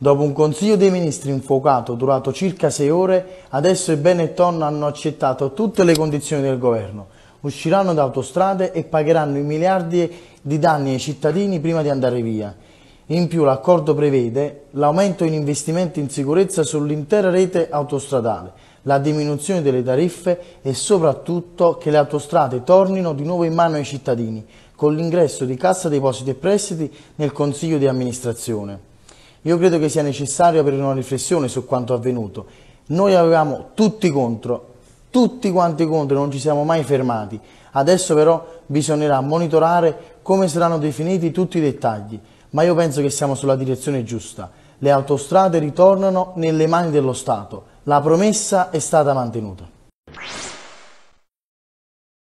Dopo un Consiglio dei Ministri infuocato durato circa sei ore, adesso i Benetton hanno accettato tutte le condizioni del governo. Usciranno da autostrade e pagheranno i miliardi di danni ai cittadini prima di andare via. In più l'accordo prevede l'aumento in investimenti in sicurezza sull'intera rete autostradale, la diminuzione delle tariffe e soprattutto che le autostrade tornino di nuovo in mano ai cittadini, con l'ingresso di Cassa Depositi e Prestiti nel Consiglio di amministrazione. Io credo che sia necessario aprire una riflessione su quanto avvenuto. Noi avevamo tutti contro, tutti quanti contro, non ci siamo mai fermati. Adesso però bisognerà monitorare come saranno definiti tutti i dettagli, ma io penso che siamo sulla direzione giusta. Le autostrade ritornano nelle mani dello Stato. La promessa è stata mantenuta.